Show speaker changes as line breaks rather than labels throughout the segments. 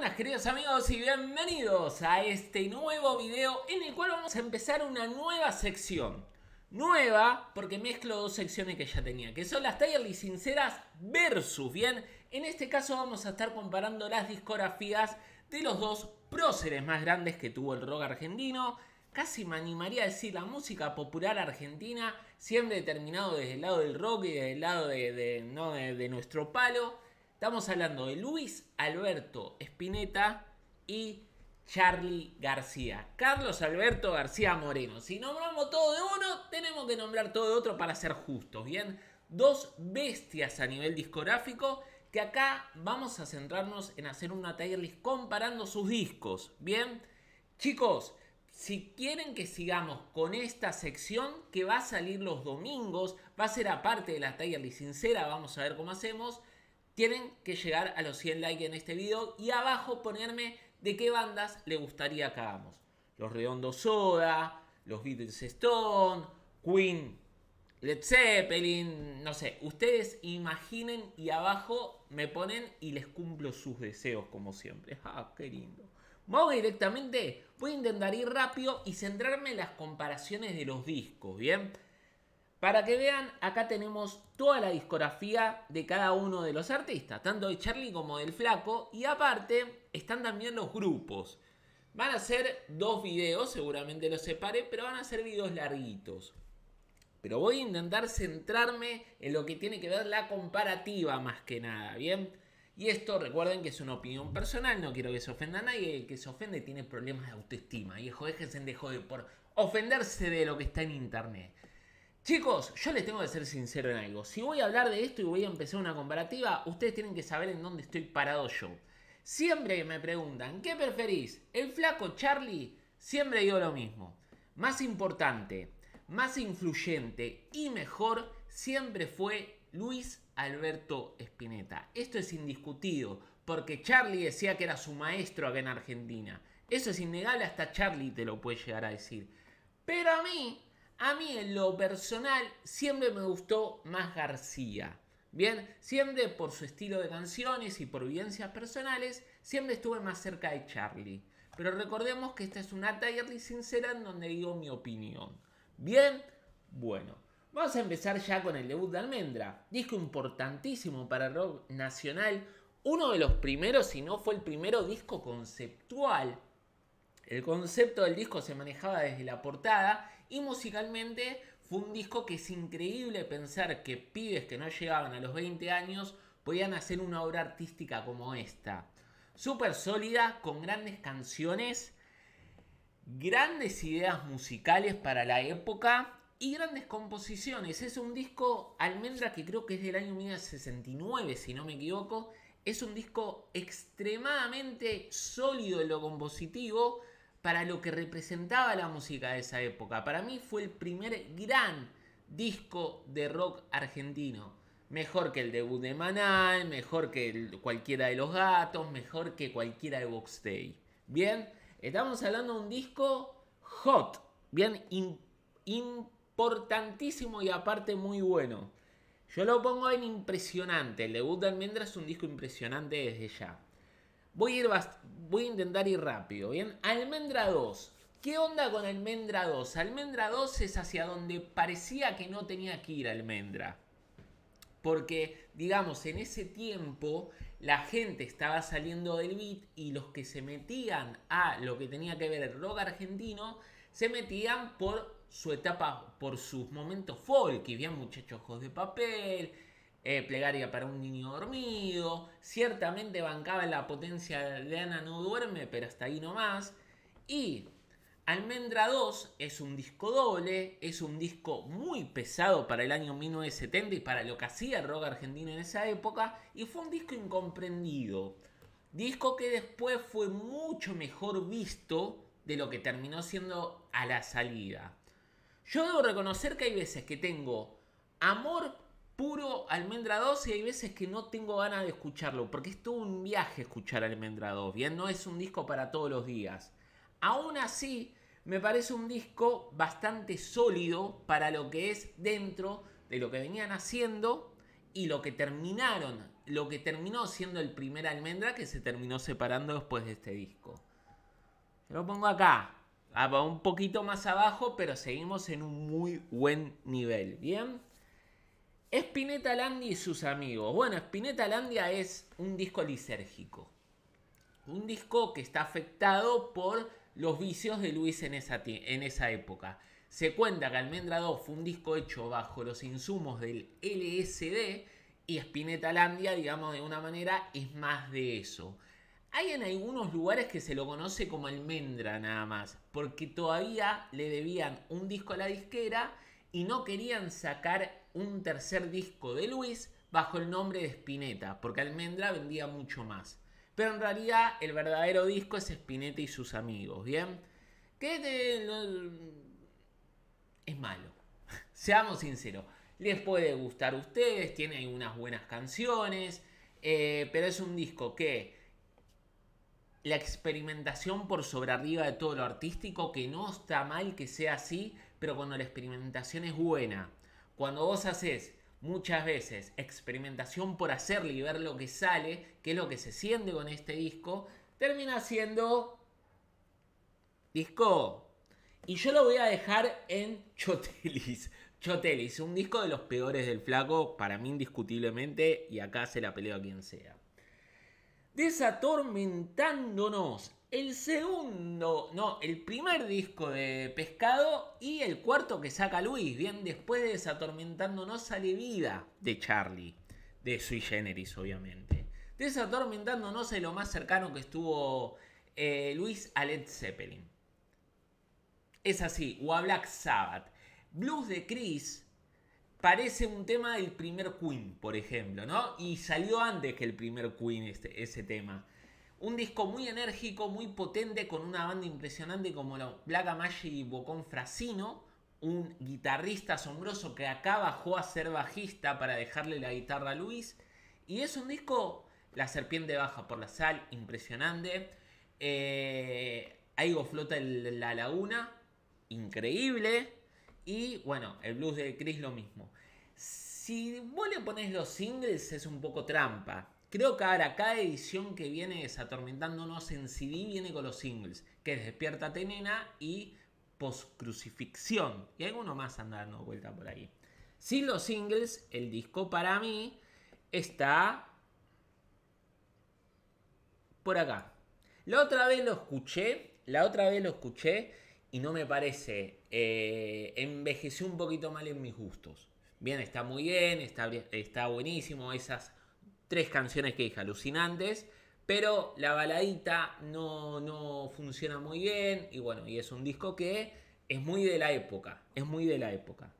buenas queridos amigos y bienvenidos a este nuevo video en el cual vamos a empezar una nueva sección. Nueva porque mezclo dos secciones que ya tenía, que son las y Sinceras versus, ¿bien? En este caso vamos a estar comparando las discografías de los dos próceres más grandes que tuvo el rock argentino. Casi me animaría a decir la música popular argentina, siempre determinado desde el lado del rock y desde el lado de, de nuestro palo. Estamos hablando de Luis Alberto Spinetta y Charlie García. Carlos Alberto García Moreno. Si nombramos todo de uno, tenemos que nombrar todo de otro para ser justos, ¿bien? Dos bestias a nivel discográfico que acá vamos a centrarnos en hacer una tier list comparando sus discos, ¿bien? Chicos, si quieren que sigamos con esta sección que va a salir los domingos, va a ser aparte de la tier list sincera, vamos a ver cómo hacemos. Tienen que llegar a los 100 likes en este video y abajo ponerme de qué bandas le gustaría que hagamos. Los Redondos Soda, los Beatles Stone, Queen, Led Zeppelin, no sé. Ustedes imaginen y abajo me ponen y les cumplo sus deseos como siempre. ¡Ah, qué lindo! directamente, voy a intentar ir rápido y centrarme en las comparaciones de los discos, ¿bien? Para que vean, acá tenemos toda la discografía de cada uno de los artistas, tanto de Charlie como del Flaco. Y aparte, están también los grupos. Van a ser dos videos, seguramente los separé, pero van a ser videos larguitos. Pero voy a intentar centrarme en lo que tiene que ver la comparativa más que nada, ¿bien? Y esto recuerden que es una opinión personal, no quiero que se ofenda a nadie, el que se ofende tiene problemas de autoestima y déjense de joder por ofenderse de lo que está en internet. Chicos, yo les tengo que ser sincero en algo. Si voy a hablar de esto y voy a empezar una comparativa, ustedes tienen que saber en dónde estoy parado yo. Siempre me preguntan, ¿qué preferís? ¿El flaco Charlie? Siempre digo lo mismo. Más importante, más influyente y mejor siempre fue Luis Alberto Spinetta. Esto es indiscutido, porque Charlie decía que era su maestro acá en Argentina. Eso es innegable, hasta Charlie te lo puede llegar a decir. Pero a mí a mí en lo personal siempre me gustó más García. Bien, siempre por su estilo de canciones y por vivencias personales, siempre estuve más cerca de Charlie. Pero recordemos que esta es una y sincera en donde digo mi opinión. Bien, bueno, vamos a empezar ya con el debut de Almendra, disco importantísimo para rock nacional, uno de los primeros, si no fue el primero disco conceptual. El concepto del disco se manejaba desde la portada y musicalmente fue un disco que es increíble pensar que pibes que no llegaban a los 20 años podían hacer una obra artística como esta. Súper sólida, con grandes canciones, grandes ideas musicales para la época y grandes composiciones. Es un disco almendra que creo que es del año 1969, si no me equivoco. Es un disco extremadamente sólido en lo compositivo para lo que representaba la música de esa época. Para mí fue el primer gran disco de rock argentino. Mejor que el debut de Maná, mejor que cualquiera de los gatos, mejor que cualquiera de Box Day. Bien, estamos hablando de un disco hot, bien importantísimo y aparte muy bueno. Yo lo pongo en impresionante. El debut de Almendra es un disco impresionante desde ya. Voy a, ir voy a intentar ir rápido, ¿bien? Almendra 2. ¿Qué onda con Almendra 2? Almendra 2 es hacia donde parecía que no tenía que ir Almendra. Porque, digamos, en ese tiempo la gente estaba saliendo del beat y los que se metían a lo que tenía que ver el rock argentino se metían por su etapa, por sus momentos folk. Y había muchachos de papel, eh, plegaria para un niño dormido, ciertamente bancaba la potencia de Ana no duerme, pero hasta ahí nomás. Y Almendra 2 es un disco doble, es un disco muy pesado para el año 1970 y para lo que hacía el rock argentino en esa época, y fue un disco incomprendido. Disco que después fue mucho mejor visto de lo que terminó siendo a la salida. Yo debo reconocer que hay veces que tengo amor puro Almendra 2 y hay veces que no tengo ganas de escucharlo, porque es todo un viaje escuchar Almendra 2, bien, ¿eh? no es un disco para todos los días. Aún así, me parece un disco bastante sólido para lo que es dentro de lo que venían haciendo y lo que terminaron, lo que terminó siendo el primer Almendra que se terminó separando después de este disco. lo pongo acá, ah, un poquito más abajo, pero seguimos en un muy buen nivel, ¿bien? Spinetta Landia y sus amigos. Bueno, Spinetta Landia es un disco lisérgico. Un disco que está afectado por los vicios de Luis en esa, en esa época. Se cuenta que Almendra 2 fue un disco hecho bajo los insumos del LSD y Spinetta Landia, digamos de una manera, es más de eso. Hay en algunos lugares que se lo conoce como almendra nada más, porque todavía le debían un disco a la disquera y no querían sacar un tercer disco de Luis bajo el nombre de Spinetta, porque Almendra vendía mucho más. Pero en realidad el verdadero disco es Spinetta y sus amigos, ¿bien? Que es malo. Seamos sinceros, les puede gustar a ustedes, tiene unas buenas canciones, eh, pero es un disco que la experimentación por sobre arriba de todo lo artístico, que no está mal que sea así, pero cuando la experimentación es buena cuando vos haces muchas veces experimentación por hacerle y ver lo que sale, qué es lo que se siente con este disco, termina siendo disco. Y yo lo voy a dejar en Chotelis. Chotelis, un disco de los peores del flaco, para mí indiscutiblemente, y acá se la peleo a quien sea. Desatormentándonos el segundo, no, el primer disco de Pescado y el cuarto que saca Luis, bien después de Desatormentándonos sale vida de Charlie, de Sui Generis obviamente. Desatormentándonos es lo más cercano que estuvo eh, Luis a Led Zeppelin. Es así, o a Black Sabbath. Blues de Chris parece un tema del primer Queen, por ejemplo, ¿no? Y salió antes que el primer Queen este, ese tema. Un disco muy enérgico, muy potente, con una banda impresionante como la Black y Bocón Frasino, un guitarrista asombroso que acá bajó a ser bajista para dejarle la guitarra a Luis. Y es un disco, La Serpiente Baja por la Sal, impresionante. Eh, Aigo Flota en la Laguna, increíble. Y bueno, el blues de Chris lo mismo. Si vos le pones los singles es un poco trampa. Creo que ahora cada edición que viene desatormentándonos en CD viene con los singles, que es Despiértate Nena y Crucifixión. Y hay uno más anda dando vuelta por ahí. Sin los singles, el disco para mí está por acá. La otra vez lo escuché, la otra vez lo escuché y no me parece. Eh, envejeció un poquito mal en mis gustos. Bien, está muy bien, está, está buenísimo. Esas tres canciones que dije alucinantes, pero la baladita no, no funciona muy bien y bueno, y es un disco que es muy de la época, es muy de la época.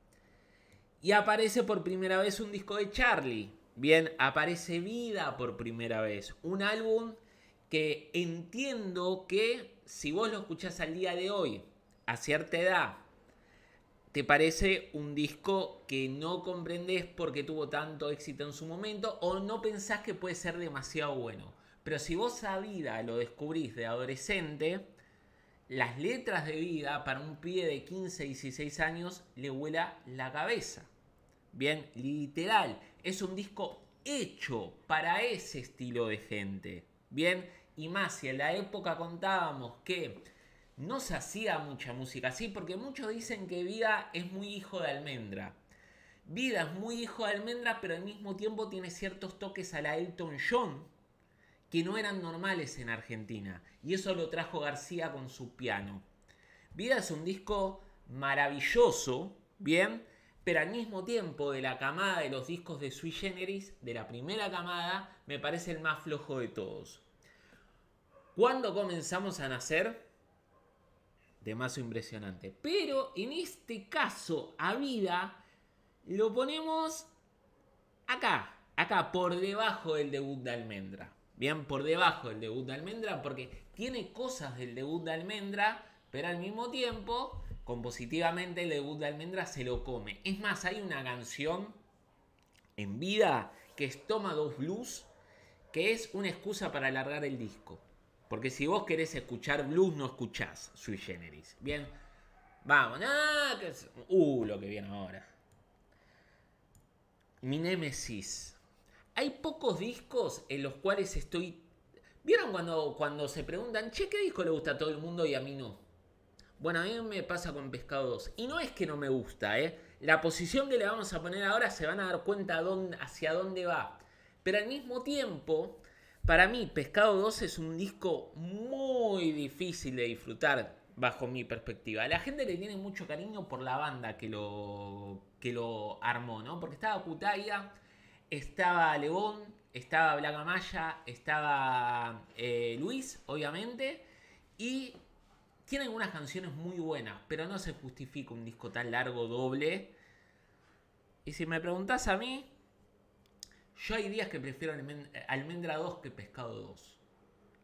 Y aparece por primera vez un disco de Charlie. Bien, aparece Vida por primera vez. Un álbum que entiendo que si vos lo escuchás al día de hoy, a cierta edad, te parece un disco que no comprendes porque tuvo tanto éxito en su momento o no pensás que puede ser demasiado bueno. Pero si vos a vida lo descubrís de adolescente, las letras de vida para un pibe de 15, 16 años le vuela la cabeza. Bien, literal, es un disco hecho para ese estilo de gente. Bien, y más si en la época contábamos que no se hacía mucha música así, porque muchos dicen que Vida es muy hijo de almendra. Vida es muy hijo de almendra, pero al mismo tiempo tiene ciertos toques a la Elton John que no eran normales en Argentina. Y eso lo trajo García con su piano. Vida es un disco maravilloso, bien, pero al mismo tiempo de la camada de los discos de Sui Generis, de la primera camada, me parece el más flojo de todos. ¿Cuándo comenzamos a nacer? De mazo impresionante. Pero en este caso, a vida, lo ponemos acá. Acá, por debajo del debut de Almendra. Bien, por debajo del debut de Almendra, porque tiene cosas del debut de Almendra, pero al mismo tiempo, compositivamente, el debut de Almendra se lo come. Es más, hay una canción en vida que es Toma dos Blues, que es una excusa para alargar el disco. Porque si vos querés escuchar blues, no escuchás sui generis. Bien, vamos. Ah, Uh, lo que viene ahora. Mi Nemesis. Hay pocos discos en los cuales estoy. ¿Vieron cuando, cuando se preguntan, che, qué disco le gusta a todo el mundo y a mí no? Bueno, a mí me pasa con Pescado 2. Y no es que no me gusta, ¿eh? La posición que le vamos a poner ahora se van a dar cuenta hacia dónde va. Pero al mismo tiempo, para mí, Pescado 2 es un disco muy difícil de disfrutar bajo mi perspectiva. La gente le tiene mucho cariño por la banda que lo, lo armó, ¿no? Porque estaba Putaya, estaba León, estaba Blanca Maya, estaba eh, Luis, obviamente, y tiene unas canciones muy buenas, pero no se justifica un disco tan largo, doble. Y si me preguntas a mí, yo hay días que prefiero almendra 2 que pescado 2.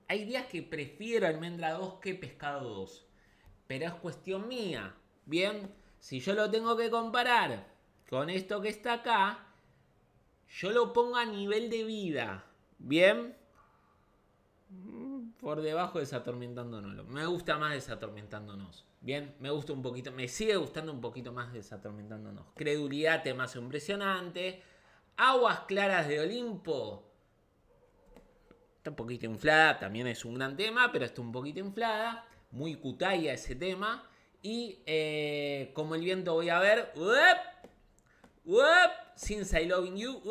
Hay días que prefiero almendra 2 que pescado 2. Pero es cuestión mía. Bien, si yo lo tengo que comparar con esto que está acá, yo lo pongo a nivel de vida. Bien. Por debajo desatormentándonos. Me gusta más desatormentándonos. Bien, me gusta un poquito, me sigue gustando un poquito más desatormentándonos. Credulidad, temas impresionante Aguas Claras de Olimpo. Está un poquito inflada, también es un gran tema, pero está un poquito inflada. Muy cutaya ese tema. Y eh, como el viento voy a ver. Uep, uep, since I loving you.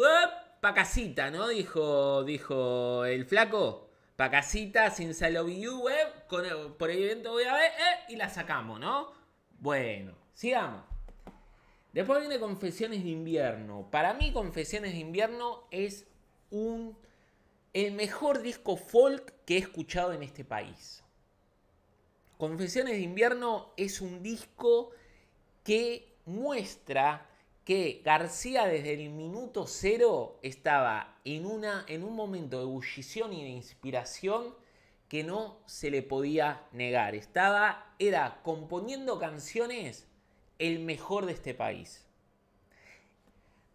pa casita, ¿no? Dijo, dijo el flaco. Pa' casita, sin I loving you. por el viento voy a ver. Eh, y la sacamos, ¿no? Bueno, sigamos. Después viene Confesiones de invierno. Para mí Confesiones de invierno es un el mejor disco folk que he escuchado en este país. Confesiones de invierno es un disco que muestra que García desde el minuto cero estaba en, una, en un momento de ebullición y de inspiración que no se le podía negar. Estaba, era componiendo canciones el mejor de este país.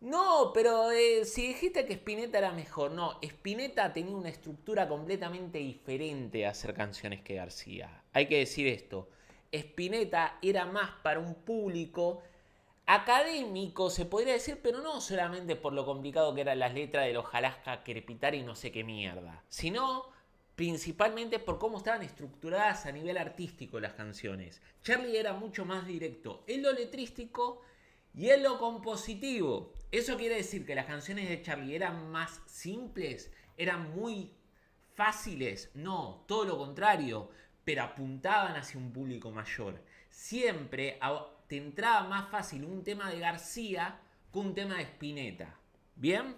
No, pero eh, si dijiste que Spinetta era mejor, no, Spinetta tenía una estructura completamente diferente a hacer canciones que García. Hay que decir esto, Spinetta era más para un público académico, se podría decir, pero no solamente por lo complicado que eran las letras de los Jalasca, Crepitar y no sé qué mierda, sino principalmente por cómo estaban estructuradas a nivel artístico las canciones. Charlie era mucho más directo en lo letrístico y en lo compositivo. Eso quiere decir que las canciones de Charlie eran más simples, eran muy fáciles, no, todo lo contrario, pero apuntaban hacia un público mayor. Siempre te entraba más fácil un tema de García que un tema de Spinetta. ¿Bien?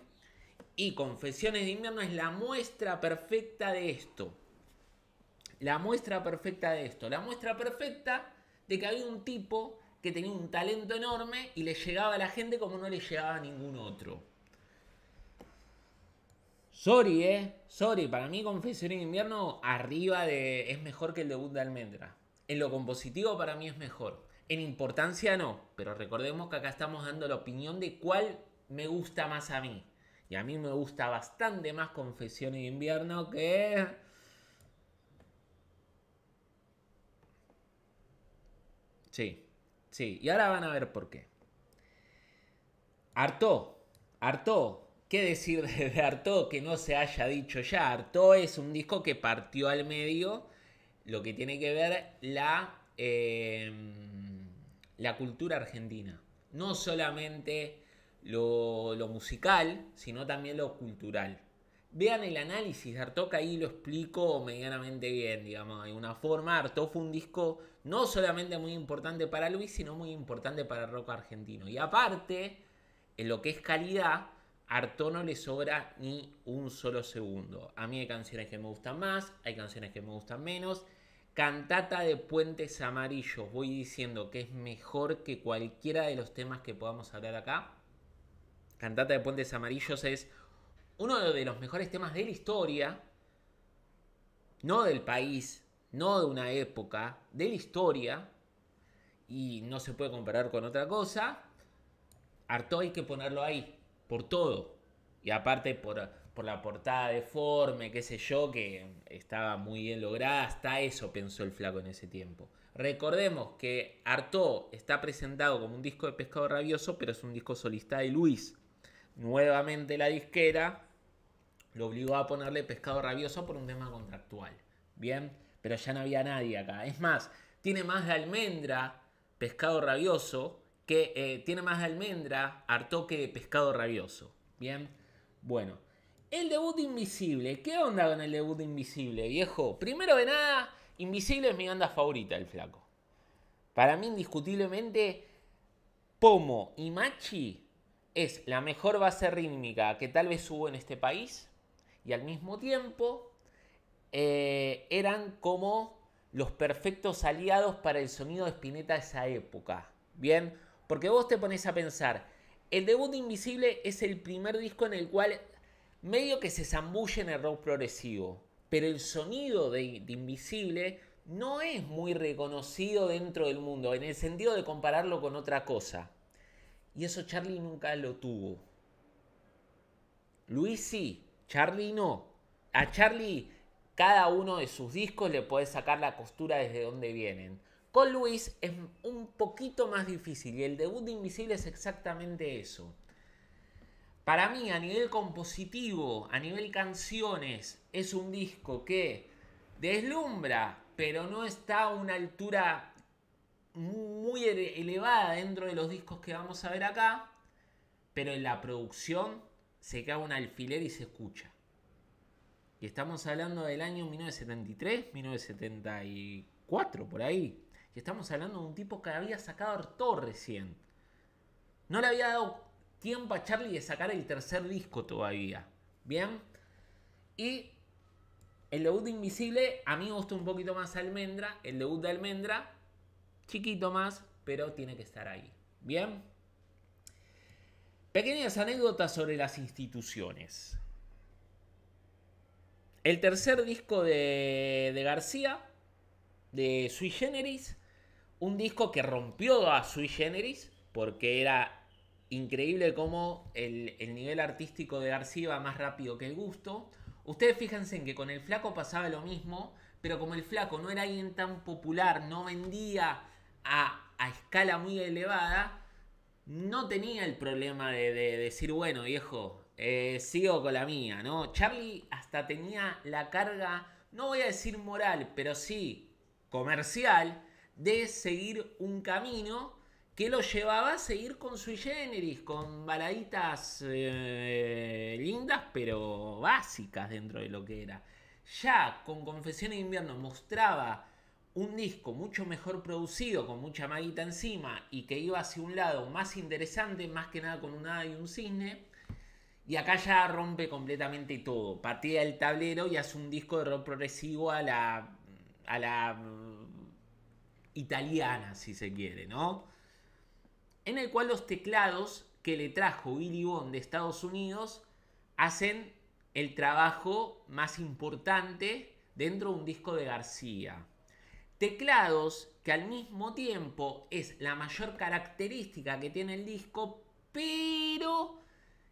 Y Confesiones de invierno es la muestra perfecta de esto. La muestra perfecta de esto. La muestra perfecta de que había un tipo que tenía un talento enorme y le llegaba a la gente como no le llegaba a ningún otro. Sorry, eh. Sorry, para mí Confesiones de invierno arriba de... es mejor que el debut de Almendra. En lo compositivo para mí es mejor. En importancia no, pero recordemos que acá estamos dando la opinión de cuál me gusta más a mí. Y a mí me gusta bastante más Confesión de invierno que... Sí, sí. Y ahora van a ver por qué. harto harto ¿qué decir de Artó que no se haya dicho ya? Artó es un disco que partió al medio lo que tiene que ver la, em, la cultura argentina. No solamente lo, musical, sino también lo cultural. Vean el análisis de Artok, ahí lo explico medianamente bien, digamos, de una forma. arto fue un disco no solamente muy importante para Luis, sino muy importante para el rock argentino. Y aparte, en lo que es calidad, Arto no le sobra ni un solo segundo. A mí hay canciones que me gustan más, hay canciones que me gustan menos. Cantata de Puentes Amarillos, voy diciendo que es mejor que cualquiera de los temas que podamos hablar acá. Cantata de Puentes Amarillos es uno de los mejores temas de la historia, no del país, no de una época, de la historia, y no se puede comparar con otra cosa. Harto hay que ponerlo ahí, por todo. Y aparte por, la portada deforme, qué sé yo, que estaba muy bien lograda, hasta eso pensó el flaco en ese tiempo. Recordemos que Artaud está presentado como un disco de pescado rabioso, pero es un disco solista de Luis. Nuevamente la disquera lo obligó a ponerle pescado rabioso por un tema contractual. Bien, pero ya no había nadie acá. Es más, tiene más de almendra pescado rabioso que eh, tiene más de almendra que de pescado rabioso. Bien, bueno. El debut Invisible. ¿Qué onda con el debut Invisible, viejo? Primero de nada, Invisible es mi banda favorita, el flaco. Para mí, indiscutiblemente, Pomo y Machi es la mejor base rítmica que tal vez hubo en este país y al mismo tiempo eh, eran como los perfectos aliados para el sonido de Spinetta de esa época. Bien, porque vos te pones a pensar, el debut de Invisible es el primer disco en el cual medio que se zambulle en el rock progresivo, pero el sonido de Invisible no es muy reconocido dentro del mundo, en el sentido de compararlo con otra cosa. Y eso Charlie nunca lo tuvo. Luis sí, Charlie no. A Charlie cada uno de sus discos le puede sacar la costura desde donde vienen. Con Luis es un poquito más difícil y el debut de Invisible es exactamente eso. Para mí, a nivel compositivo, a nivel canciones, es un disco que deslumbra, pero no está a una altura muy elevada dentro de los discos que vamos a ver acá, pero en la producción se cae un alfiler y se escucha. Y estamos hablando del año 1973, 1974, por ahí. Y estamos hablando de un tipo que había sacado todo recién. No le había dado tiempo a Charlie de sacar el tercer disco todavía. Bien. Y el debut de Invisible, a mí me gustó un poquito más Almendra. El debut de Almendra chiquito más, pero tiene que estar ahí. Bien. Pequeñas anécdotas sobre las instituciones. El tercer disco de, de García, de Sui Generis, un disco que rompió a Sui Generis, porque era increíble cómo el, el nivel artístico de García iba más rápido que el gusto. Ustedes fíjense en que con el flaco pasaba lo mismo, pero como el flaco no era alguien tan popular, no vendía a, escala muy elevada, no tenía el problema de, decir, bueno, viejo, eh, sigo con la mía, ¿no? Charlie hasta tenía la carga, no voy a decir moral, pero sí comercial, de seguir un camino que lo llevaba a seguir con sui generis, con baladitas eh, lindas, pero básicas dentro de lo que era. Ya con Confesión de Invierno mostraba un disco mucho mejor producido, con mucha maguita encima, y que iba hacia un lado más interesante, más que nada con un hada y un cisne. Y acá ya rompe completamente todo. Patea el tablero y hace un disco de rock progresivo a la. a la. Mm, italiana, si se quiere, ¿no? En el cual los teclados que le trajo Billy Bond de Estados Unidos hacen el trabajo más importante dentro de un disco de García. Teclados que al mismo tiempo es la mayor característica que tiene el disco, pero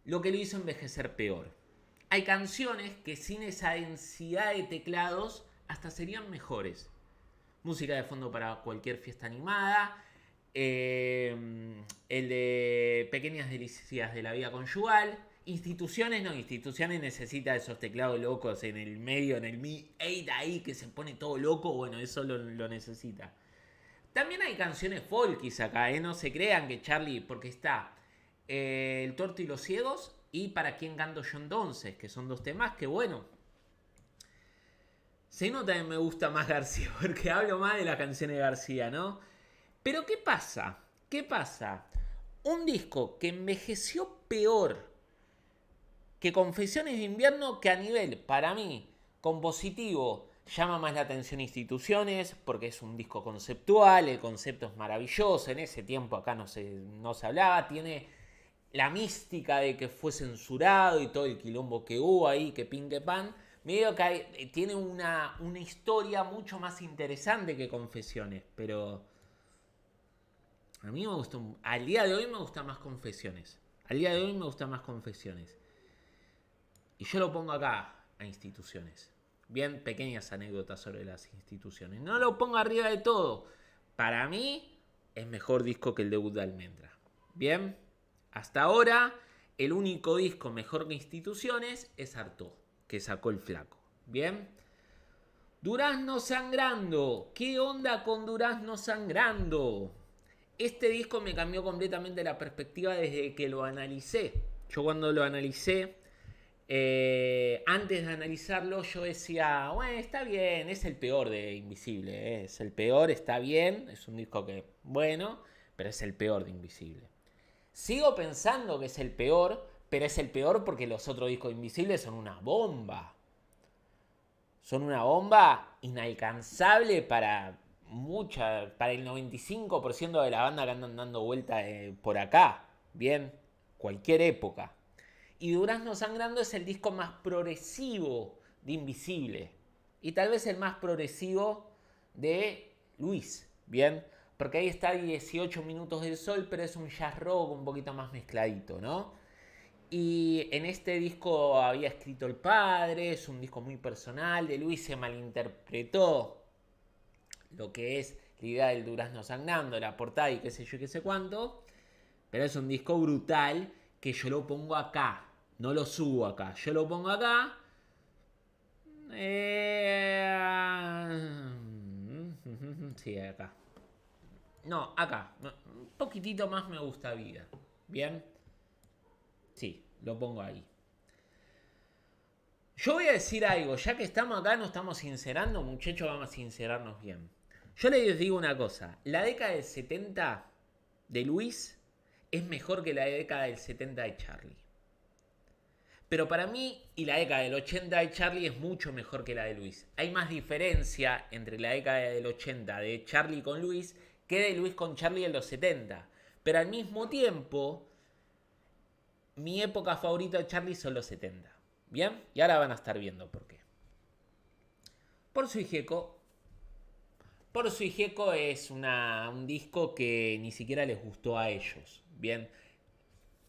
lo que lo hizo envejecer peor. Hay canciones que sin esa densidad de teclados hasta serían mejores. Música de fondo para cualquier fiesta animada, eh, el de Pequeñas Delicias de la Vida Conyugal, Instituciones no, instituciones necesita esos teclados locos en el medio, en el Mi 8 ahí que se pone todo loco, bueno, eso lo, necesita. También hay canciones folkis acá, ¿eh? no se crean que Charlie, porque está eh, El Torto y los Ciegos y Para quién gando yo entonces, que son dos temas que bueno. Se nota que me gusta más García, porque hablo más de las canciones de García, ¿no? Pero ¿qué pasa? ¿Qué pasa? Un disco que envejeció peor que Confesiones de Invierno, que a nivel, para mí, compositivo, llama más la atención instituciones, porque es un disco conceptual, el concepto es maravilloso, en ese tiempo acá no se, no hablaba, tiene la mística de que fue censurado y todo el quilombo que hubo ahí, que pin pan, medio que eh, tiene una, una historia mucho más interesante que Confesiones, pero... A mí me gustó, al día de hoy me gustan más confesiones. Al día de hoy me gustan más confesiones. Y yo lo pongo acá, a instituciones. Bien, pequeñas anécdotas sobre las instituciones. No lo pongo arriba de todo. Para mí es mejor disco que el debut de Almendra. Bien, hasta ahora el único disco mejor que instituciones es Arto, que sacó el flaco. Bien. Durazno Sangrando. ¿Qué onda con Durazno Sangrando? Este disco me cambió completamente la perspectiva desde que lo analicé. Yo cuando lo analicé eh, antes de analizarlo yo decía, bueno, está bien, es el peor de Invisible, ¿eh? es el peor, está bien, es un disco que, bueno, pero es el peor de Invisible. Sigo pensando que es el peor, pero es el peor porque los otros discos de Invisible son una bomba. Son una bomba inalcanzable para mucha, para el 95% de la banda que andan dando vuelta eh, por acá, bien, cualquier época. Y Durazno Sangrando es el disco más progresivo de Invisible. Y tal vez el más progresivo de Luis. Bien, porque ahí está 18 minutos del sol, pero es un jazz rock un poquito más mezcladito, ¿no? Y en este disco había escrito el padre, es un disco muy personal, de Luis se malinterpretó lo que es la idea del durazno sangrando, la portada y qué sé yo, qué sé cuánto, pero es un disco brutal que yo lo pongo acá, no lo subo acá. Yo lo pongo acá. Eh, sí, acá. No, acá. Un poquitito más me gusta vida. ¿Bien? Sí, lo pongo ahí. Yo voy a decir algo. Ya que estamos acá, no estamos sincerando. Muchachos, vamos a sincerarnos bien. Yo les digo una cosa. La década del 70 de Luis es mejor que la década del 70 de Charlie. Pero para mí, y la década del 80 de Charlie es mucho mejor que la de Luis. Hay más diferencia entre la década del 80 de Charlie con Luis que de Luis con Charlie en los 70. Pero al mismo tiempo, mi época favorita de Charlie son los 70. ¿Bien? Y ahora van a estar viendo por qué. Por su Hijeco. Por su Hijeco es un disco que ni siquiera les gustó a ellos. Bien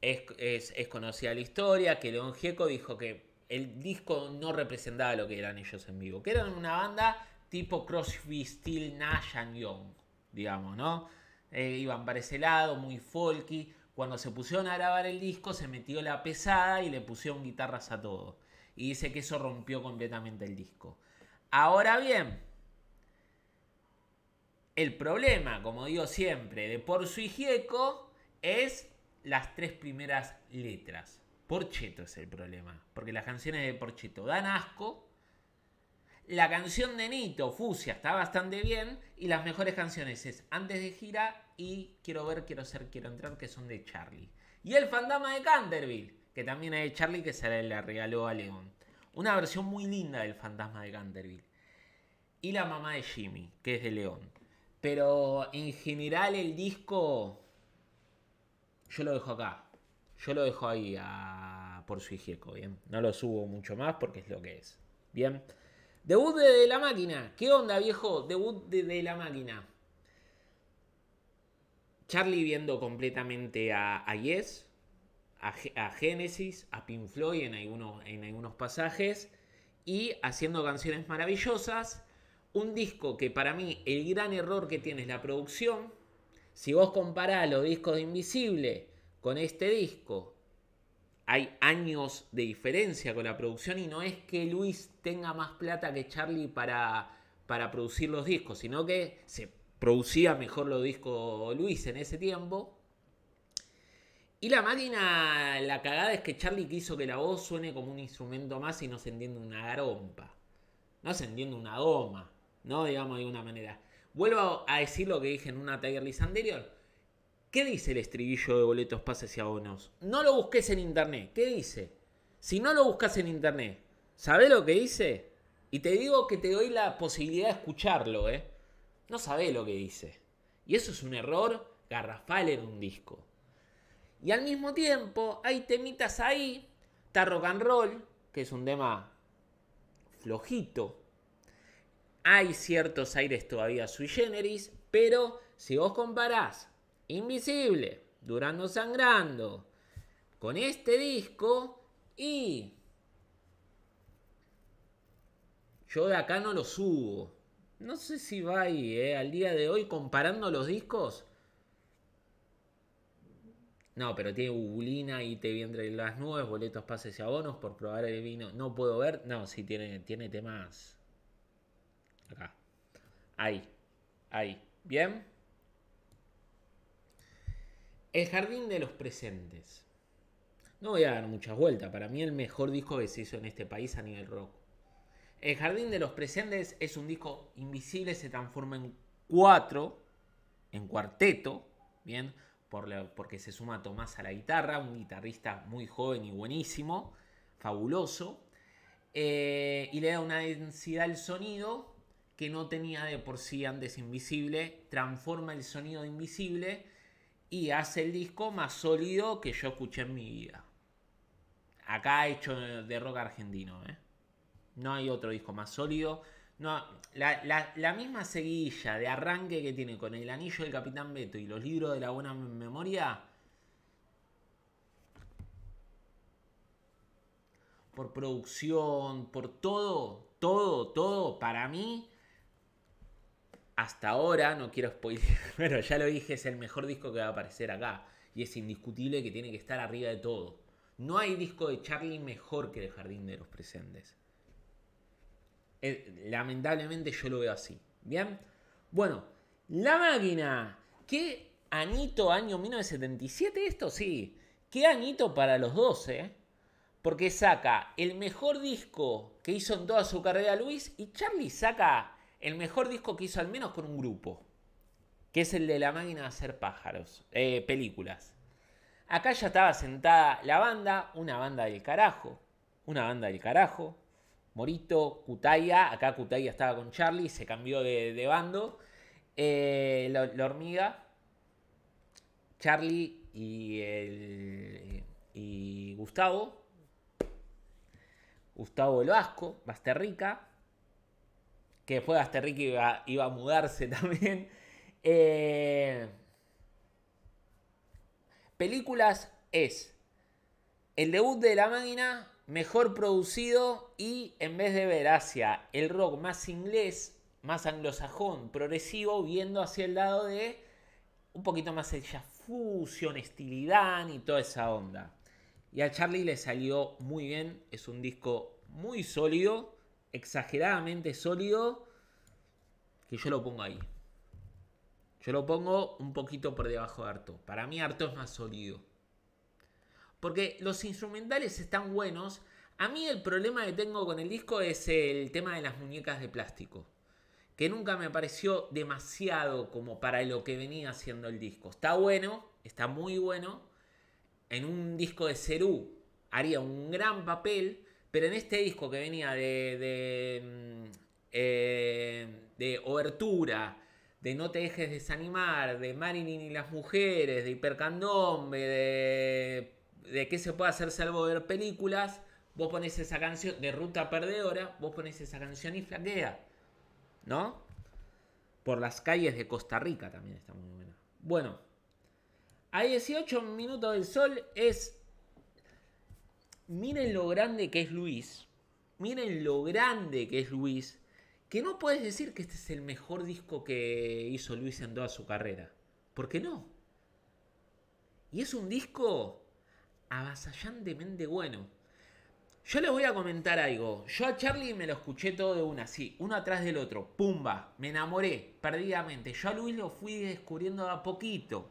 es, conocida la historia, que León Gieco dijo que el disco no representaba lo que eran ellos en vivo, que eran una banda tipo cross Steel, Nash and Young, digamos, ¿no? Eh, iban para ese lado, muy folky. Cuando se pusieron a grabar el disco, se metió la pesada y le pusieron guitarras a todo. Y dice que eso rompió completamente el disco. Ahora bien, el problema, como digo siempre, de Por y Gieco es las tres primeras letras. Porcheto es el problema, porque las canciones de Porcheto dan asco. La canción de Nito, Fusia, está bastante bien. Y las mejores canciones es Antes de Gira y Quiero Ver, Quiero Ser, Quiero Entrar, que son de Charlie. Y El Fantasma de Canterville, que también es de Charlie, que se la regaló a León. Una versión muy linda del Fantasma de Canterville. Y La Mamá de Jimmy, que es de León. Pero en general el disco yo lo dejo acá. Yo lo dejo ahí por su hijieco, ¿bien? No lo subo mucho más porque es lo que es. ¿Bien? Debut de, la máquina. ¿Qué onda, viejo? Debut de, de la máquina. Charlie viendo completamente a, Yes, a, Genesis, a Pink Floyd en algunos, en algunos pasajes y haciendo canciones maravillosas. Un disco que para mí el gran error que tiene es la producción, si vos comparás los discos de Invisible con este disco, hay años de diferencia con la producción y no es que Luis tenga más plata que Charlie para, para producir los discos, sino que se producía mejor los discos Luis en ese tiempo. Y la máquina, la cagada es que Charlie quiso que la voz suene como un instrumento más y no se entiende una garompa. No se entiende una goma, ¿no? Digamos de una manera. Vuelvo a decir lo que dije en una Taylor List anterior. ¿Qué dice el estribillo de boletos, pases y abonos? No lo busques en internet. ¿Qué dice? Si no lo buscas en internet, ¿sabés lo que dice? Y te digo que te doy la posibilidad de escucharlo, ¿eh? No sabés lo que dice. Y eso es un error garrafal en un disco. Y al mismo tiempo hay temitas ahí, está rock and roll, que es un tema flojito, hay ciertos aires todavía sui generis, pero si vos comparás Invisible, Durando Sangrando, con este disco y... Yo de acá no lo subo. No sé si va ahí, eh, al día de hoy, comparando los discos. No, pero tiene Ubulina y Te vienen las nubes, boletos, pases y abonos por probar el vino. No puedo ver. No, sí tiene, tiene temas Ahí. Ahí. Bien. El jardín de los presentes. No voy a dar muchas vueltas. Para mí el mejor disco que se hizo en este país a nivel rock. El jardín de los presentes es un disco invisible. Se transforma en cuatro. En cuarteto. Bien. Por porque se suma Tomás a la guitarra. Un guitarrista muy joven y buenísimo. Fabuloso. Eh, y le da una densidad al sonido que no tenía de por sí antes invisible, transforma el sonido de invisible y hace el disco más sólido que yo escuché en mi vida. Acá hecho de rock argentino, ¿eh? No hay otro disco más sólido. la, la, misma seguilla de arranque que tiene con el anillo del Capitán Beto y los libros de la buena memoria. Por producción, por todo, todo, todo, para mí hasta ahora, no quiero spoiler, pero ya lo dije, es el mejor disco que va a aparecer acá. Y es indiscutible que tiene que estar arriba de todo. No hay disco de Charlie mejor que el Jardín de los Presentes. Eh, lamentablemente yo lo veo así. Bien. Bueno, La Máquina. ¿Qué añito año 1977 esto? Sí. ¿Qué añito para los 12? Porque saca el mejor disco que hizo en toda su carrera Luis y Charlie saca el mejor disco que hizo al menos con un grupo, que es el de la máquina de hacer pájaros, eh, películas. Acá ya estaba sentada la banda, una banda del carajo, una banda del carajo. Morito, Cutaya, acá Cutaya estaba con Charlie, se cambió de, bando. Eh, la, hormiga, Charlie y, el, y Gustavo. Gustavo el Vasco, Basterrica, que después Asterix iba, iba a mudarse también. Eh, películas es el debut de la máquina, mejor producido y en vez de ver hacia el rock más inglés, más anglosajón, progresivo, viendo hacia el lado de un poquito más ella fusion, estilidad y toda esa onda. Y a Charlie le salió muy bien, es un disco muy sólido exageradamente sólido que yo lo pongo ahí. Yo lo pongo un poquito por debajo de harto. Para mí harto es más sólido. Porque los instrumentales están buenos. A mí el problema que tengo con el disco es el tema de las muñecas de plástico. Que nunca me pareció demasiado como para lo que venía haciendo el disco. Está bueno, está muy bueno. En un disco de Cerú haría un gran papel. Pero en este disco que venía de, mm, eh, de, Obertura, de No te dejes desanimar, de Marilyn y las mujeres, de Hipercandombe, de, de qué se puede hacer salvo ver películas, vos ponés esa canción de Ruta Perdedora, vos ponés esa canción y flaquea. ¿No? Por las calles de Costa Rica también está muy buena. Bueno, a 18 minutos del sol es miren lo grande que es Luis, miren lo grande que es Luis, que no puedes decir que este es el mejor disco que hizo Luis en toda su carrera. ¿Por qué no? Y es un disco avasallantemente bueno. Yo les voy a comentar algo. Yo a Charlie me lo escuché todo de una, Sí, uno atrás del otro. Pumba, me enamoré perdidamente. Yo a Luis lo fui descubriendo a poquito,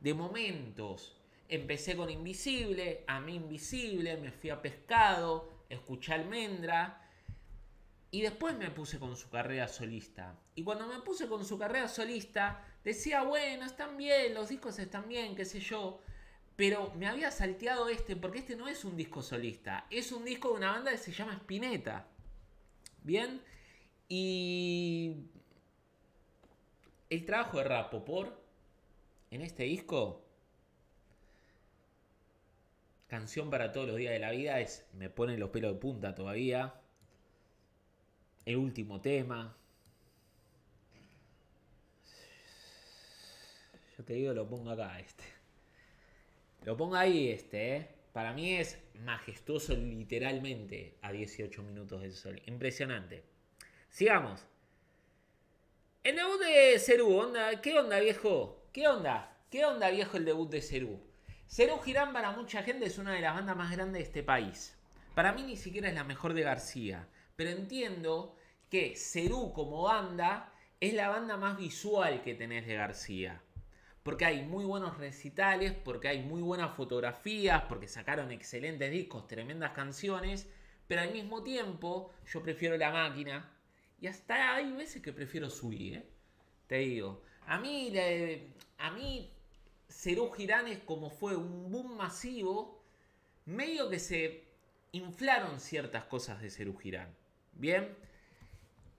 de momentos. Empecé con Invisible, a mí Invisible, me fui a Pescado, escuché Almendra. Y después me puse con su carrera solista. Y cuando me puse con su carrera solista, decía, bueno, están bien, los discos están bien, qué sé yo. Pero me había salteado este, porque este no es un disco solista. Es un disco de una banda que se llama Spinetta. ¿Bien? Y el trabajo de Rapoport en este disco Canción para todos los días de la vida es Me ponen los pelos de punta todavía. El último tema. Yo te digo, lo pongo acá, este. Lo pongo ahí, este, eh. Para mí es majestuoso literalmente a 18 minutos del sol. Impresionante. Sigamos. El debut de Cerú, onda, ¿qué onda, viejo? ¿Qué onda? ¿Qué onda, viejo, el debut de Cerú? Serú Girán para mucha gente es una de las bandas más grandes de este país. Para mí ni siquiera es la mejor de García, pero entiendo que Cerú como banda es la banda más visual que tenés de García. Porque hay muy buenos recitales, porque hay muy buenas fotografías, porque sacaron excelentes discos, tremendas canciones, pero al mismo tiempo yo prefiero la máquina. Y hasta hay veces que prefiero subir, ¿eh? te digo. A mí, a mí Girán es como fue un boom masivo, medio que se inflaron ciertas cosas de Cerú Girán. Bien.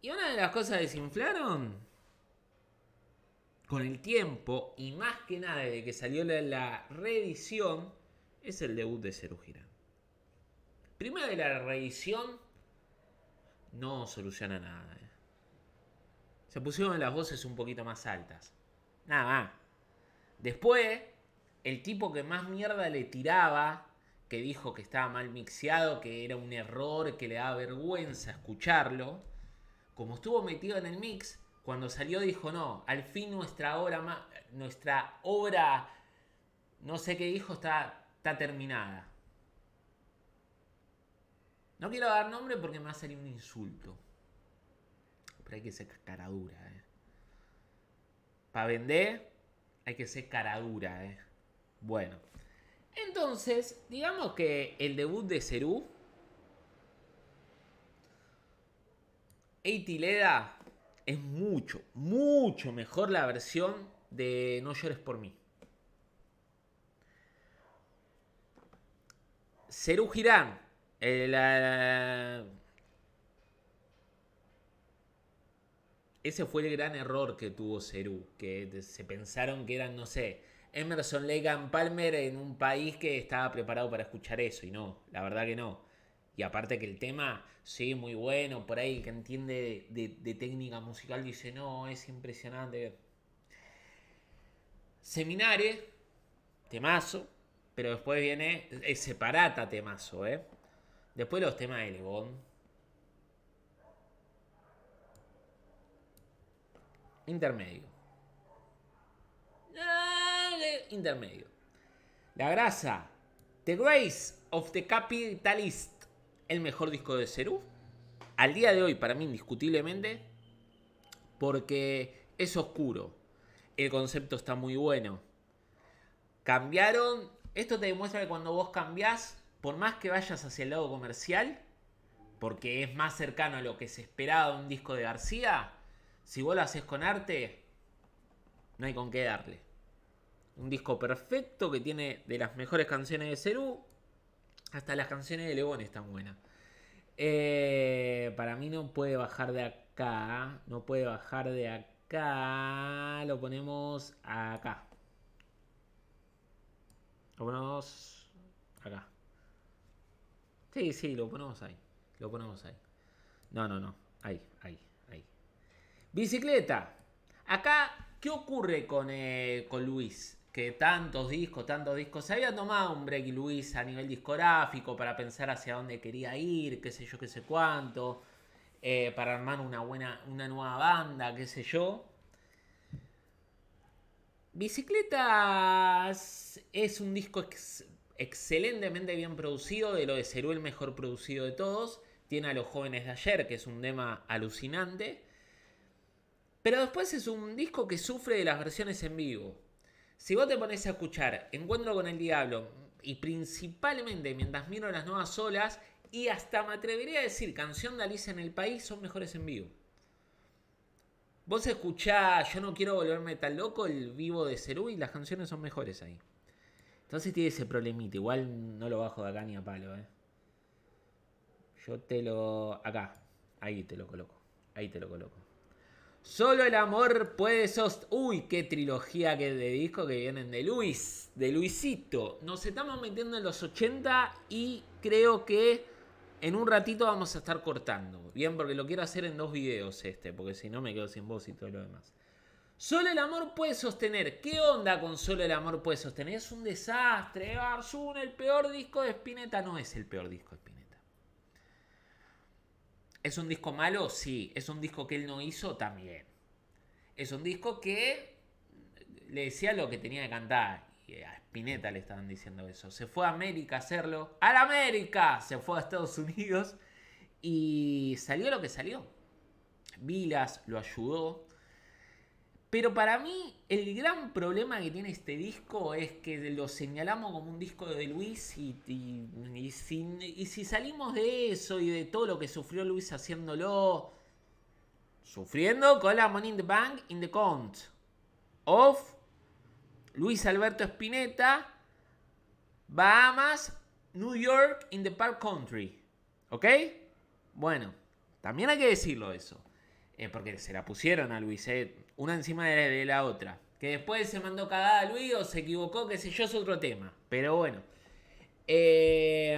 Y una de las cosas que se inflaron con el tiempo, y más que nada de que salió la, reedición, es el debut de Cerú Girán. Primero de la reedición no soluciona nada. Eh. Se pusieron las voces un poquito más altas. Nada más. Después, el tipo que más mierda le tiraba, que dijo que estaba mal mixeado, que era un error, que le daba vergüenza escucharlo, como estuvo metido en el mix, cuando salió dijo, no, al fin nuestra obra, nuestra obra, no sé qué dijo, está, está terminada. No quiero dar nombre porque me va a salir un insulto. Pero hay que ser caradura, eh. Para vender, hay que ser cara dura, eh. Bueno. Entonces, digamos que el debut de Cerú. Leda es mucho, mucho mejor la versión de No llores por mí. Cerú Girán, el, eh, ese fue el gran error que tuvo Serú. que se pensaron que eran, no sé, Emerson Legan Palmer en un país que estaba preparado para escuchar eso, y no, la verdad que no. Y aparte que el tema, sí, muy bueno, por ahí que entiende de, técnica musical dice, no, es impresionante. Seminares, temazo, pero después viene, es separata temazo, ¿eh? Después los temas de Lebón, Intermedio. Intermedio. La grasa. The Grace of the Capitalist. El mejor disco de Cerú. Al día de hoy, para mí, indiscutiblemente. Porque es oscuro. El concepto está muy bueno. Cambiaron. Esto te demuestra que cuando vos cambiás, por más que vayas hacia el lado comercial, porque es más cercano a lo que se esperaba un disco de García, si vos lo haces con arte, no hay con qué darle. Un disco perfecto que tiene de las mejores canciones de Cerú. Hasta las canciones de León están buenas. Eh, para mí no puede bajar de acá. No puede bajar de acá. Lo ponemos acá. Lo ponemos acá. Sí, sí, lo ponemos ahí. Lo ponemos ahí. No, no, no. Ahí, ahí. Bicicleta. Acá, ¿qué ocurre con, eh, con Luis? Que tantos discos, tantos discos. Se había tomado un break Luis a nivel discográfico para pensar hacia dónde quería ir, qué sé yo, qué sé cuánto. Eh, para armar una buena, una nueva banda, qué sé yo. Bicicletas es un disco excelentemente bien producido, de lo de ser el mejor producido de todos. Tiene a los jóvenes de ayer, que es un tema alucinante. Pero después es un disco que sufre de las versiones en vivo. Si vos te pones a escuchar Encuentro con el Diablo y principalmente mientras miro las nuevas olas y hasta me atrevería a decir Canción de Alicia en el País son mejores en vivo. Vos escuchás Yo no quiero volverme tan loco, el vivo de Cerú y las canciones son mejores ahí. Entonces tiene ese problemita, igual no lo bajo de acá ni a palo, ¿eh? Yo te lo... acá, ahí te lo coloco, ahí te lo coloco. Solo el amor puede sostener... Uy, qué trilogía que de disco que vienen de Luis, de Luisito. Nos estamos metiendo en los 80 y creo que en un ratito vamos a estar cortando. Bien, porque lo quiero hacer en dos videos este, porque si no me quedo sin voz y todo lo demás. Solo el amor puede sostener. ¿Qué onda con Solo el amor puede sostener? Es un desastre. Arzun, el peor disco de Spinetta. No es el peor disco de Spinetta. ¿Es un disco malo? Sí. ¿Es un disco que él no hizo? También. Es un disco que le decía lo que tenía que cantar. Y a Spinetta le estaban diciendo eso. Se fue a América a hacerlo. ¡A la América! Se fue a Estados Unidos. Y salió lo que salió. Vilas lo ayudó. Pero para mí el gran problema que tiene este disco es que lo señalamos como un disco de Luis y, si, salimos de eso y de todo lo que sufrió Luis haciéndolo, sufriendo con la Money in the Bank in the Count of Luis Alberto Spinetta, Bahamas, New York in the Park Country. ¿Ok? Bueno, también hay que decirlo eso. Eh, porque se la pusieron a Luis, eh, una encima de la otra. Que después se mandó cagada Luis o se equivocó, qué sé yo, es otro tema. Pero bueno. Eh,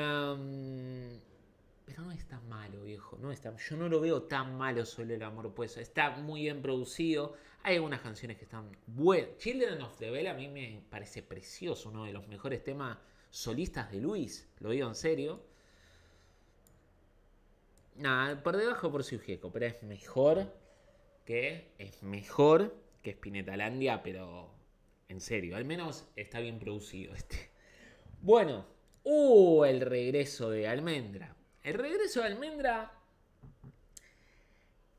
pero no es tan malo, viejo. No yo no lo veo tan malo solo el amor puesto. Está muy bien producido. Hay algunas canciones que están buenas. Children of the Bell a mí me parece precioso. Uno de los mejores temas solistas de Luis. Lo digo en serio. Nada, por debajo por jeco, pero es mejor que es mejor que Spinetalandia, pero en serio, al menos está bien producido este. Bueno, uh, el regreso de Almendra. El regreso de Almendra,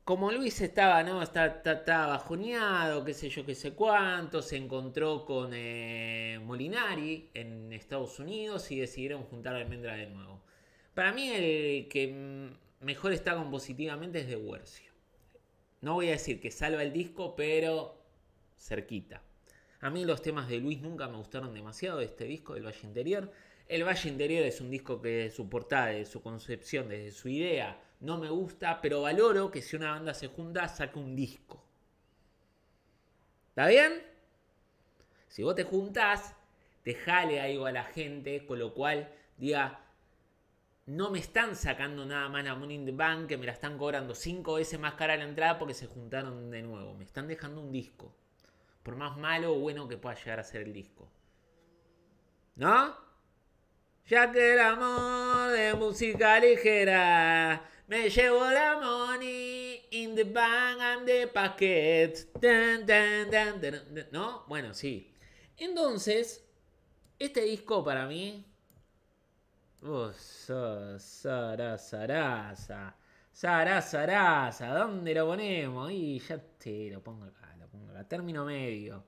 como Luis estaba, ¿no? está bajoneado, qué sé yo, qué sé cuánto, se encontró con eh, Molinari en Estados Unidos y decidieron juntar a Almendra de nuevo. Para mí el que mejor está compositivamente es de Wersi. No voy a decir que salva el disco, pero cerquita. A mí los temas de Luis nunca me gustaron demasiado de este disco del Valle Interior. El Valle Interior es un disco que su portada, su concepción, desde su idea, no me gusta, pero valoro que si una banda se junta, saque un disco. ¿Está bien? Si vos te juntás, te jale algo a la gente, con lo cual diga, no me están sacando nada más la Money in the Bank, que me la están cobrando 5 veces más cara a la entrada porque se juntaron de nuevo. Me están dejando un disco. Por más malo o bueno que pueda llegar a ser el disco. ¿No? Ya que el amor de música ligera me llevo la money in the bank and the packet. ¿No? Bueno, sí. Entonces, este disco para mí Vos Sarasarasa Sarasa. ¿Dónde lo ponemos? Y ya te lo pongo acá, lo pongo acá. Término medio.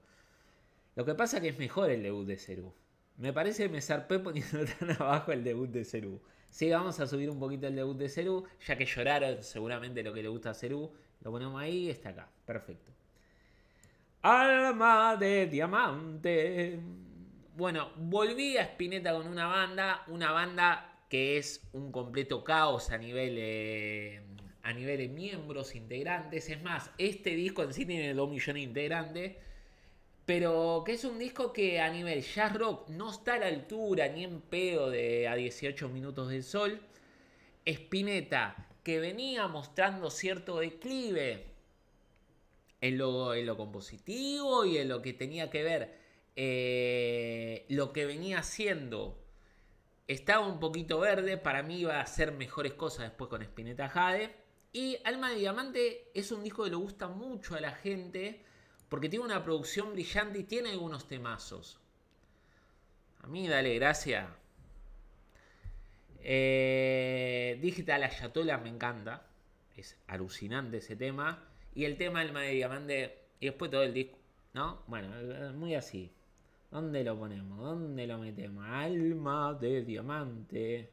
Lo que pasa que es mejor el debut de Cerú. Me parece que me zarpé poniendo tan abajo el debut de Cerú. Sí, vamos a subir un poquito el debut de Cerú, ya que lloraron seguramente lo que le gusta a Cerú. Lo ponemos ahí y está acá. Perfecto. Alma de diamante. Bueno, volví a Spinetta con una banda, una banda que es un completo caos a nivel, eh, a nivel de miembros, integrantes. Es más, este disco en sí tiene 2 millones de integrantes, pero que es un disco que a nivel jazz rock no está a la altura ni en pedo de A 18 Minutos del Sol. Spinetta, que venía mostrando cierto declive en en lo compositivo y en lo que tenía que ver eh, lo que venía haciendo estaba un poquito verde, para mí iba a hacer mejores cosas después con Spinetta Jade. Y Alma de Diamante es un disco que le gusta mucho a la gente porque tiene una producción brillante y tiene algunos temazos. A mí, dale, gracias. Eh, Digital Ayatola me encanta. Es alucinante ese tema. Y el tema Alma de Diamante. Y después todo el disco. ¿No? Bueno, muy así. ¿Dónde lo ponemos? ¿Dónde lo metemos? Alma de diamante.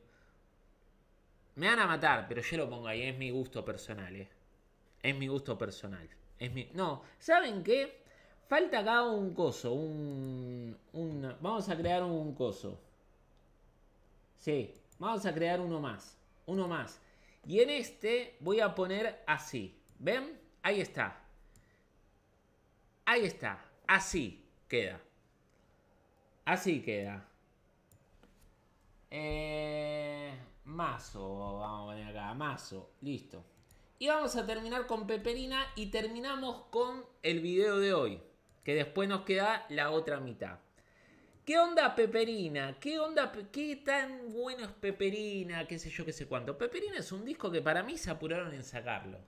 Me van a matar, pero yo lo pongo ahí. Es mi gusto personal, eh. Es mi gusto personal. Es mi... No, ¿saben qué? Falta acá un coso. Un, Vamos a crear un coso. Sí, vamos a crear uno más. Uno más. Y en este voy a poner así. ¿Ven? Ahí está. Ahí está. Así queda. Así queda. Eh, mazo, vamos a poner acá, mazo, listo. Y vamos a terminar con Peperina y terminamos con el video de hoy, que después nos queda la otra mitad. ¿Qué onda Peperina? ¿Qué onda? ¿Qué tan bueno es Peperina? ¿Qué sé yo, qué sé cuánto? Peperina es un disco que para mí se apuraron en sacarlo.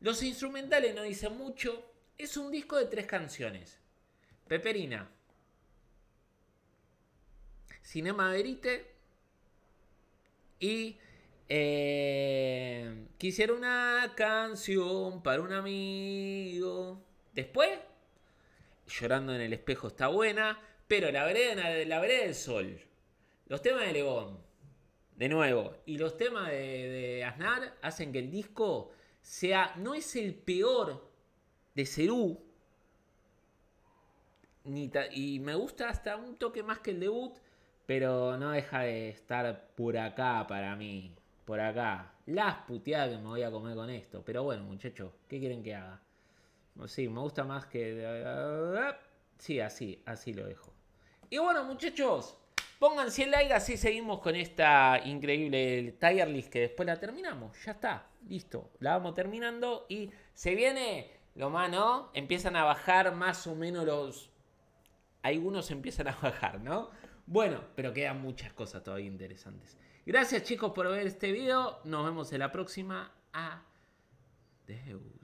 Los instrumentales no dicen mucho. Es un disco de tres canciones. Peperina, Cinema Verite y eh, quisiera una canción para un amigo. Después, llorando en el espejo está buena, pero la vereda, la del sol, los temas de Legón, de nuevo, y los temas de, Aznar hacen que el disco sea, no es el peor de Cerú, ni y me gusta hasta un toque más que el debut pero no deja de estar por acá para mí. Por acá. Las puteadas que me voy a comer con esto. Pero bueno, muchachos, ¿qué quieren que haga? Sí, me gusta más que... Sí, así, así lo dejo. Y bueno, muchachos, pónganse el like, así seguimos con esta increíble tier list que después la terminamos. Ya está, listo. La vamos terminando y se viene lo mano Empiezan a bajar más o menos los... Algunos empiezan a bajar, ¿no? Bueno, pero quedan muchas cosas todavía interesantes. Gracias chicos por ver este video. Nos vemos en la próxima. Adiós.